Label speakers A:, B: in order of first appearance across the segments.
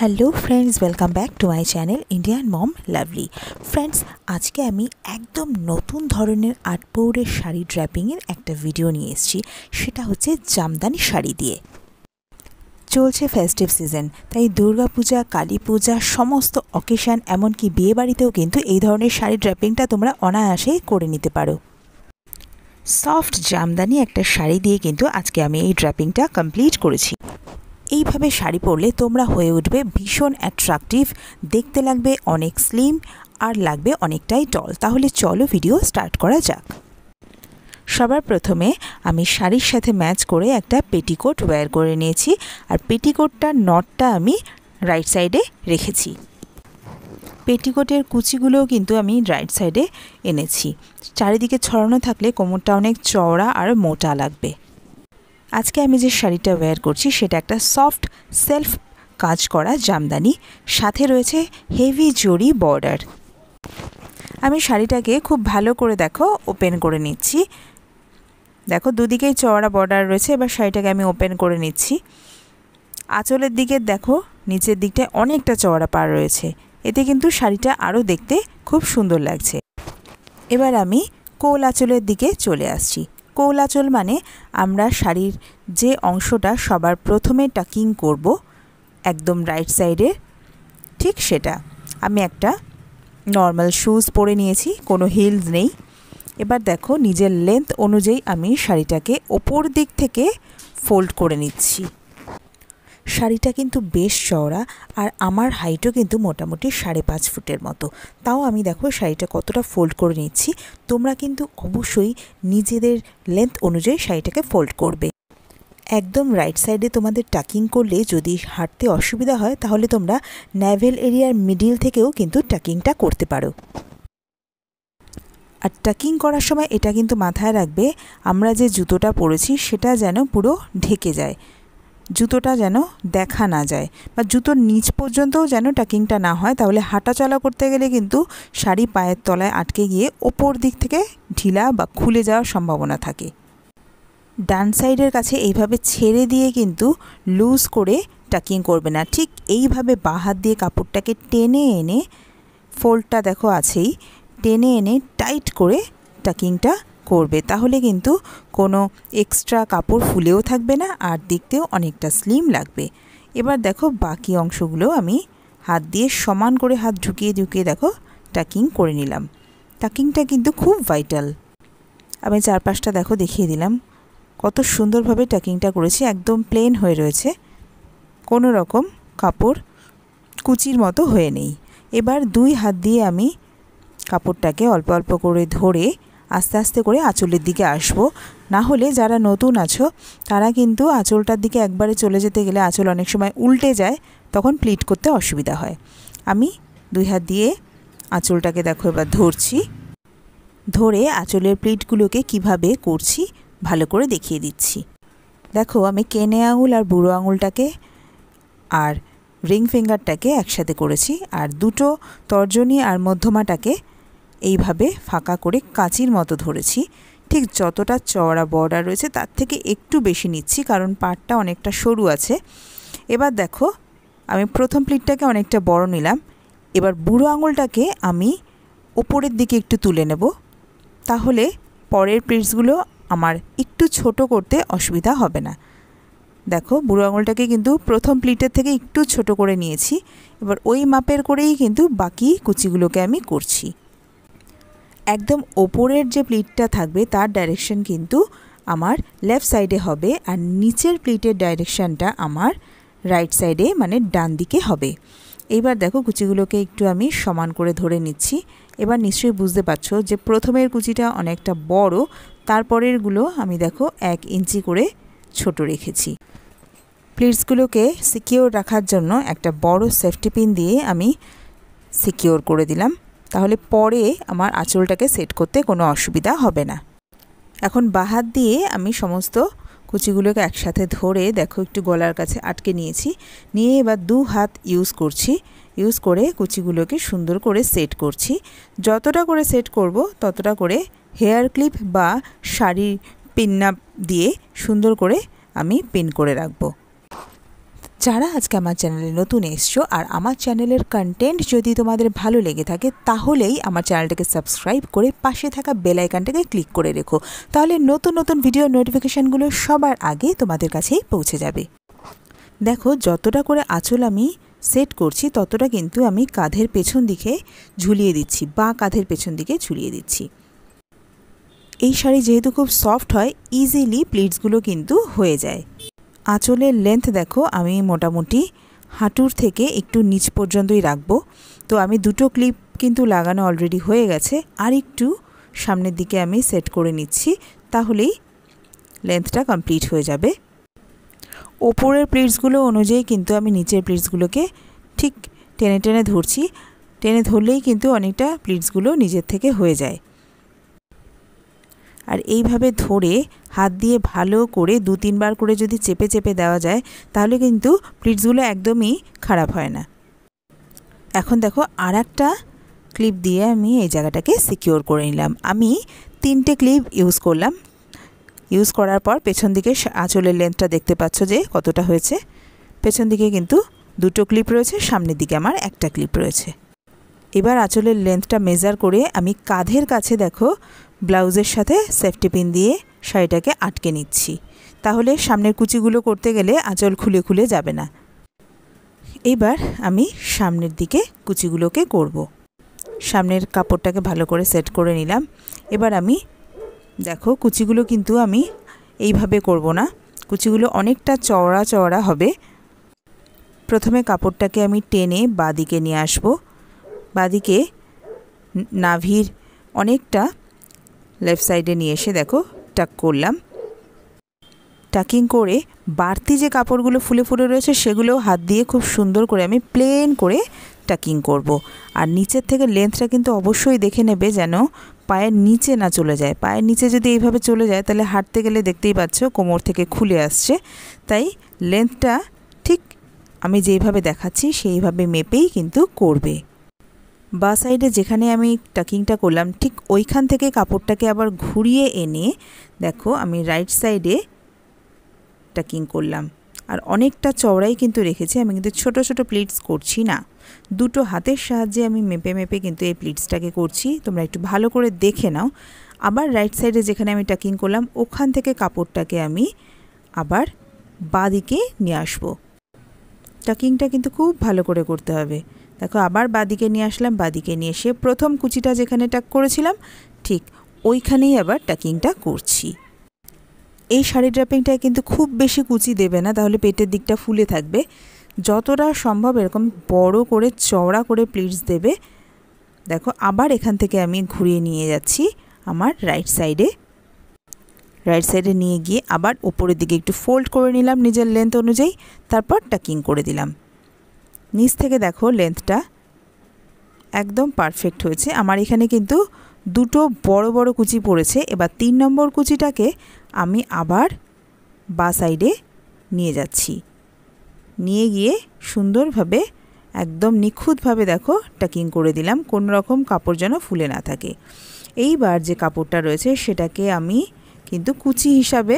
A: Hello friends welcome back to my channel Indian mom lovely friends আজকে আমি একদম নতুন ধরনের আট শাড়ি ড্র্যাপিংয়ের একটা ভিডিও নিয়ে এসেছি সেটা হচ্ছে জামদানি শাড়ি দিয়ে চলছে ফেস্টিভ সিজন তাই দুর্গাপূজা কালী পূজা সমস্ত অকেশান এমনকি বিয়েবাড়িতেও কিন্তু এই ধরনের শাড়ি ড্র্যাপিংটা তোমরা অনায়াসেই করে নিতে পারো সফট জামদানি একটা শাড়ি দিয়ে কিন্তু আজকে আমি এই ড্র্যাপিংটা কমপ্লিট করেছি এইভাবে শাড়ি পরলে তোমরা হয়ে উঠবে ভীষণ অ্যাট্রাকটিভ দেখতে লাগবে অনেক স্লিম আর লাগবে অনেকটাই টল তাহলে চলো ভিডিও স্টার্ট করা যাক সবার প্রথমে আমি শাড়ির সাথে ম্যাচ করে একটা পেটিকোট ওয়্যার করে নিয়েছি আর পেটিকোটটার নটটা আমি রাইট সাইডে রেখেছি পেটিকোটের কুচিগুলোও কিন্তু আমি রাইট সাইডে এনেছি চারিদিকে ছড়ানো থাকলে কোমরটা অনেক চওড়া আর মোটা লাগবে আজকে আমি যে শাড়িটা ওয়্যার করছি সেটা একটা সফট সেলফ কাজ করা জামদানি সাথে রয়েছে হেভি জড়ি বর্ডার আমি শাড়িটাকে খুব ভালো করে দেখো ওপেন করে নিচ্ছি দেখো দুদিকেই চওড়া বর্ডার রয়েছে এবার শাড়িটাকে আমি ওপেন করে নিচ্ছি আঁচলের দিকে দেখো নিচের দিকটায় অনেকটা চওড়া পার রয়েছে এতে কিন্তু শাড়িটা আরও দেখতে খুব সুন্দর লাগছে এবার আমি কোল আঁচলের দিকে চলে আসছি কোলাচল মানে আমরা শাড়ির যে অংশটা সবার প্রথমে টাকিং করব একদম রাইট সাইডে ঠিক সেটা আমি একটা নর্মাল শ্যুজ পরে নিয়েছি কোনো হিলস নেই এবার দেখো নিজের লেন্থ অনুযায়ী আমি শাড়িটাকে ওপর দিক থেকে ফোল্ড করে নিচ্ছি শাড়িটা কিন্তু বেশ চওড়া আর আমার হাইটও কিন্তু মোটামুটি সাড়ে পাঁচ ফুটের মতো তাও আমি দেখো শাড়িটা কতটা ফোল্ড করে নিচ্ছি তোমরা কিন্তু অবশ্যই নিজেদের লেন্থ অনুযায়ী শাড়িটাকে ফোল্ড করবে একদম রাইট সাইডে তোমাদের টাকিং করলে যদি হাঁটতে অসুবিধা হয় তাহলে তোমরা ন্যাভেল এরিয়ার মিডিল থেকেও কিন্তু টাকিংটা করতে পারো আর টাকিং করার সময় এটা কিন্তু মাথায় রাখবে আমরা যে জুতোটা পরেছি সেটা যেন পুরো ঢেকে যায় জুতোটা যেন দেখা না যায় বা জুতোর নিচ পর্যন্তও যেন টাকিংটা না হয় তাহলে হাঁটা চলা করতে গেলে কিন্তু শাড়ি পায়ের তলায় আটকে গিয়ে ওপর দিক থেকে ঢিলা বা খুলে যাওয়ার সম্ভাবনা থাকে ডান সাইডের কাছে এইভাবে ছেড়ে দিয়ে কিন্তু লুজ করে টাকিং করবে না ঠিক এইভাবে বাঁ হাত দিয়ে কাপড়টাকে টেনে এনে ফোল্ডটা দেখো আছেই টেনে এনে টাইট করে টাকিংটা করবে তাহলে কিন্তু কোনো এক্সট্রা কাপড় ফুলেও থাকবে না আর দেখতেও অনেকটা স্লিম লাগবে এবার দেখো বাকি অংশগুলো আমি হাত দিয়ে সমান করে হাত ঢুকিয়ে ঢুকিয়ে দেখো টাকিং করে নিলাম টাকিংটা কিন্তু খুব ভাইটাল আমি চারপাশটা দেখো দেখিয়ে দিলাম কত সুন্দরভাবে টাকিংটা করেছি একদম প্লেন হয়ে রয়েছে কোনো রকম কাপড় কুচির মতো হয়ে নেই এবার দুই হাত দিয়ে আমি কাপড়টাকে অল্প অল্প করে ধরে আস্তে আস্তে করে আঁচলের দিকে আসবো না হলে যারা নতুন আছো তারা কিন্তু আঁচলটার দিকে একবারে চলে যেতে গেলে আঁচল অনেক সময় উল্টে যায় তখন প্লিট করতে অসুবিধা হয় আমি দুই হাত দিয়ে আঁচলটাকে দেখো এবার ধরছি ধরে আঁচলের প্লিটগুলোকে কিভাবে করছি ভালো করে দেখিয়ে দিচ্ছি দেখো আমি কেনে আঙুল আর বুড়ো আঙুলটাকে আর রিং ফিঙ্গারটাকে একসাথে করেছি আর দুটো তর্জনী আর মধ্যমাটাকে এইভাবে ফাঁকা করে কাঁচির মতো ধরেছি ঠিক যতটা চওড়া বর্ডার রয়েছে তার থেকে একটু বেশি নিচ্ছি কারণ পাটটা অনেকটা সরু আছে এবার দেখো আমি প্রথম প্লিটটাকে অনেকটা বড় নিলাম এবার বুড়ো আঙুলটাকে আমি ওপরের দিকে একটু তুলে নেব তাহলে পরের প্লেটসগুলো আমার একটু ছোট করতে অসুবিধা হবে না দেখো বুড়ো আঙুলটাকে কিন্তু প্রথম প্লিটের থেকে একটু ছোট করে নিয়েছি এবার ওই মাপের করেই কিন্তু বাকি কুচিগুলোকে আমি করছি একদম ওপরের যে প্লিটটা থাকবে তার ডাইরেকশন কিন্তু আমার লেফট সাইডে হবে আর নিচের প্লিটের ডাইরেকশানটা আমার রাইট সাইডে মানে ডান দিকে হবে এইবার দেখো কুচিগুলোকে একটু আমি সমান করে ধরে নিচ্ছি এবার নিশ্চয়ই বুঝতে পারছো যে প্রথমের কুচিটা অনেকটা বড় তারপরেরগুলো আমি দেখো এক ইঞ্চি করে ছোট রেখেছি প্লেটসগুলোকে সিকিওর রাখার জন্য একটা বড় সেফটি পিন দিয়ে আমি সিকিওর করে দিলাম তাহলে পরে আমার আঁচলটাকে সেট করতে কোনো অসুবিধা হবে না এখন বাহাত দিয়ে আমি সমস্ত কুচিগুলোকে একসাথে ধরে দেখো একটু গলার কাছে আটকে নিয়েছি নিয়ে এবার দু হাত ইউজ করছি ইউজ করে কুচিগুলোকে সুন্দর করে সেট করছি যতটা করে সেট করব ততটা করে হেয়ার ক্লিপ বা শাড়ির পিন্নাপ দিয়ে সুন্দর করে আমি পিন করে রাখবো যারা আজকে আমার চ্যানেলে নতুন এসছো আর আমার চ্যানেলের কন্টেন্ট যদি তোমাদের ভালো লেগে থাকে তাহলেই আমার চ্যানেলটাকে সাবস্ক্রাইব করে পাশে থাকা বেল আইকনটাকে ক্লিক করে রেখো তাহলে নতুন নতুন ভিডিও নোটিফিকেশানগুলো সবার আগে তোমাদের কাছেই পৌঁছে যাবে দেখো যতটা করে আঁচল আমি সেট করছি ততটা কিন্তু আমি কাঁধের পেছন দিকে ঝুলিয়ে দিচ্ছি বা কাঁধের পেছন দিকে ঝুলিয়ে দিচ্ছি এই শাড়ি যেহেতু খুব সফট হয় ইজিলি প্লিটসগুলো কিন্তু হয়ে যায় আঁচলের লেন্থ দেখো আমি মোটামুটি হাঁটুর থেকে একটু নিচ পর্যন্তই রাখব তো আমি দুটো ক্লিপ কিন্তু লাগানো অলরেডি হয়ে গেছে আর একটু সামনের দিকে আমি সেট করে নিচ্ছি তাহলেই লেন্থটা কমপ্লিট হয়ে যাবে ওপরের প্লেটসগুলো অনুযায়ী কিন্তু আমি নিচের প্লেটসগুলোকে ঠিক টেনে টেনে ধরছি টেনে ধরলেই কিন্তু অনেকটা প্লেটসগুলো নিজের থেকে হয়ে যায় আর এইভাবে ধরে হাত দিয়ে ভালো করে দু তিনবার করে যদি চেপে চেপে দেওয়া যায় তাহলে কিন্তু প্লিটসগুলো একদমই খারাপ হয় না এখন দেখো আর একটা ক্লিপ দিয়ে আমি এই জায়গাটাকে সিকিওর করে নিলাম আমি তিনটে ক্লিপ ইউজ করলাম ইউজ করার পর পেছন দিকে আঁচলের লেন্থটা দেখতে পাচ্ছ যে কতটা হয়েছে পেছন দিকে কিন্তু দুটো ক্লিপ রয়েছে সামনের দিকে আমার একটা ক্লিপ রয়েছে এবার আঁচলের লেন্থটা মেজার করে আমি কাঁধের কাছে দেখো ব্লাউজের সাথে সেফটি পিন দিয়ে শাড়িটাকে আটকে নিচ্ছি তাহলে সামনের কুচিগুলো করতে গেলে আঁচল খুলে খুলে যাবে না এবার আমি সামনের দিকে কুচিগুলোকে করব। সামনের কাপড়টাকে ভালো করে সেট করে নিলাম এবার আমি দেখো কুচিগুলো কিন্তু আমি এইভাবে করব না কুচিগুলো অনেকটা চওড়া চওড়া হবে প্রথমে কাপড়টাকে আমি টেনে বাদিকে নিয়ে আসবো বাদিকে নাভির অনেকটা লেফট সাইডে নিয়ে এসে দেখো টাক করলাম টাকিং করে বাড়তি যে কাপড়গুলো ফুলে ফুলে রয়েছে সেগুলো হাত দিয়ে খুব সুন্দর করে আমি প্লেন করে টাকিং করব। আর নিচের থেকে লেন্থটা কিন্তু অবশ্যই দেখে নেবে যেন পায়ের নিচে না চলে যায় পায়ের নিচে যদি এইভাবে চলে যায় তাহলে হাঁটতে গেলে দেখতেই পাচ্ছ কোমর থেকে খুলে আসছে তাই লেন্থটা ঠিক আমি যেইভাবে দেখাচ্ছি সেইভাবে মেপেই কিন্তু করবে বা সাইডে যেখানে আমি টাকিংটা করলাম ঠিক ওইখান থেকে কাপড়টাকে আবার ঘুরিয়ে এনে দেখো আমি রাইট সাইডে টাকিং করলাম আর অনেকটা চওড়াই কিন্তু রেখেছি আমি কিন্তু ছোট ছোট প্লিটস করছি না দুটো হাতের সাহায্যে আমি মেপে মেপে কিন্তু এই প্লিটসটাকে করছি তোমরা একটু ভালো করে দেখে নাও আবার রাইট সাইডে যেখানে আমি টাকিং করলাম ওখান থেকে কাপড়টাকে আমি আবার বাদিকে নিয়ে আসবো টাকিংটা কিন্তু খুব ভালো করে করতে হবে দেখো আবার বাদিকে নিয়ে আসলাম বাদিকে নিয়ে এসে প্রথম কুচিটা যেখানে টাক করেছিলাম ঠিক ওইখানেই আবার টাকিংটা করছি এই শাড়ি ড্রাপিংটা কিন্তু খুব বেশি কুচি দেবে না তাহলে পেটের দিকটা ফুলে থাকবে যতটা সম্ভব এরকম বড় করে চওড়া করে প্লিটস দেবে দেখো আবার এখান থেকে আমি ঘুরিয়ে নিয়ে যাচ্ছি আমার রাইট সাইডে রাইট সাইডে নিয়ে গিয়ে আবার ওপরের দিকে একটু ফোল্ড করে নিলাম নিজের লেন্থ অনুযায়ী তারপর টাকিং করে দিলাম নিচ থেকে দেখো লেন্থটা একদম পারফেক্ট হয়েছে আমার এখানে কিন্তু দুটো বড় বড় কুচি পড়েছে এবার তিন নম্বর কুচিটাকে আমি আবার বা সাইডে নিয়ে যাচ্ছি নিয়ে গিয়ে সুন্দরভাবে একদম নিখুঁতভাবে দেখো টাকিং করে দিলাম কোনো রকম কাপড় যেন ফুলে না থাকে এইবার যে কাপড়টা রয়েছে সেটাকে আমি কিন্তু কুচি হিসাবে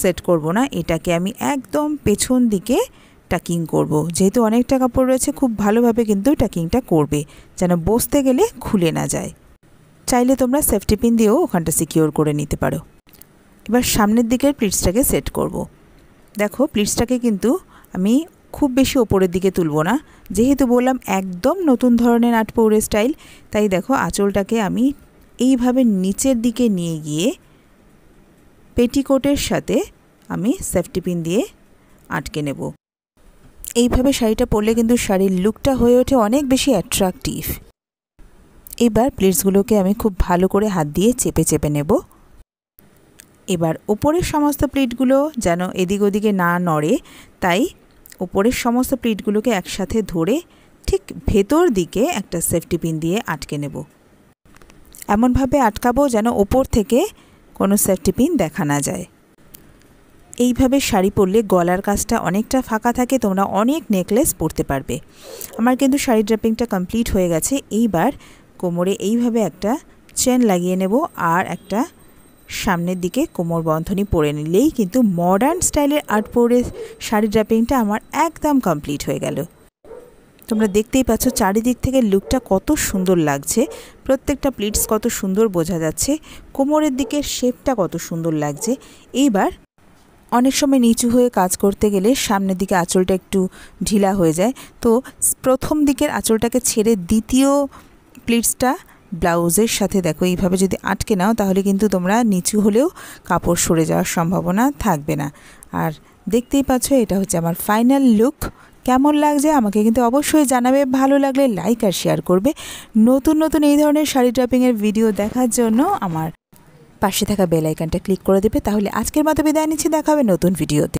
A: সেট করব না এটাকে আমি একদম পেছন দিকে টাকিং করব। যেহেতু অনেকটা কাপড় রয়েছে খুব ভালোভাবে কিন্তু টাকিংটা করবে যেন বসতে গেলে খুলে না যায় চাইলে তোমরা সেফটি পিন দিয়েও ওখানটা সিকিওর করে নিতে পারো এবার সামনের দিকের প্লিটসটাকে সেট করব। দেখো প্লিটসটাকে কিন্তু আমি খুব বেশি ওপরের দিকে তুলব না যেহেতু বললাম একদম নতুন ধরনের আট পৌরে স্টাইল তাই দেখো আঁচলটাকে আমি এইভাবে নিচের দিকে নিয়ে গিয়ে পেটিকোটের সাথে আমি সেফটি পিন দিয়ে আটকে নেব এইভাবে শাড়িটা পরলে কিন্তু শাড়ির লুকটা হয়ে ওঠে অনেক বেশি অ্যাট্রাকটিভ এবার প্লেটসগুলোকে আমি খুব ভালো করে হাত দিয়ে চেপে চেপে নেব এবার ওপরের সমস্ত প্লেটগুলো যেন এদিক ওদিকে না নড়ে তাই ওপরের সমস্ত প্লেটগুলোকে একসাথে ধরে ঠিক ভেতর দিকে একটা সেফটি পিন দিয়ে আটকে নেব এমনভাবে আটকাবো যেন ওপর থেকে কোনো সেফটি পিন দেখা না যায় এইভাবে শাড়ি পরলে গলার কাজটা অনেকটা ফাঁকা থাকে তোমরা অনেক নেকলেস পরতে পারবে আমার কিন্তু শাড়ি ড্রাপিংটা কমপ্লিট হয়ে গেছে এইবার কোমরে এইভাবে একটা চেন লাগিয়ে নেব আর একটা সামনের দিকে কোমর বন্ধনী পরে নিলেই কিন্তু মডার্ন স্টাইলের আর্ট পরে শাড়ি ড্রাপিংটা আমার একদম কমপ্লিট হয়ে গেল তোমরা দেখতেই পাচ্ছ চারিদিক থেকে লুকটা কত সুন্দর লাগছে প্রত্যেকটা প্লিটস কত সুন্দর বোঝা যাচ্ছে কোমরের দিকে শেপটা কত সুন্দর লাগছে এইবার অনেক সময় নিচু হয়ে কাজ করতে গেলে সামনের দিকে আঁচলটা একটু ঢিলা হয়ে যায় তো প্রথম দিকের আঁচলটাকে ছেড়ে দ্বিতীয় প্লিটসটা ব্লাউজের সাথে দেখো এইভাবে যদি আটকে নাও তাহলে কিন্তু তোমরা নিচু হলেও কাপড় সরে যাওয়ার সম্ভাবনা থাকবে না আর দেখতেই পাচ্ছ এটা হচ্ছে আমার ফাইনাল লুক কেমন লাগছে আমাকে কিন্তু অবশ্যই জানাবে ভালো লাগলে লাইক আর শেয়ার করবে নতুন নতুন এই ধরনের শাড়ি ড্রপিংয়ের ভিডিও দেখার জন্য আমার পাশে থাকা বেল আইকনটা ক্লিক করে দেবে তাহলে আজকের মতো বিদায় নিচ্ছি দেখা হবে নতুন ভিডিওতে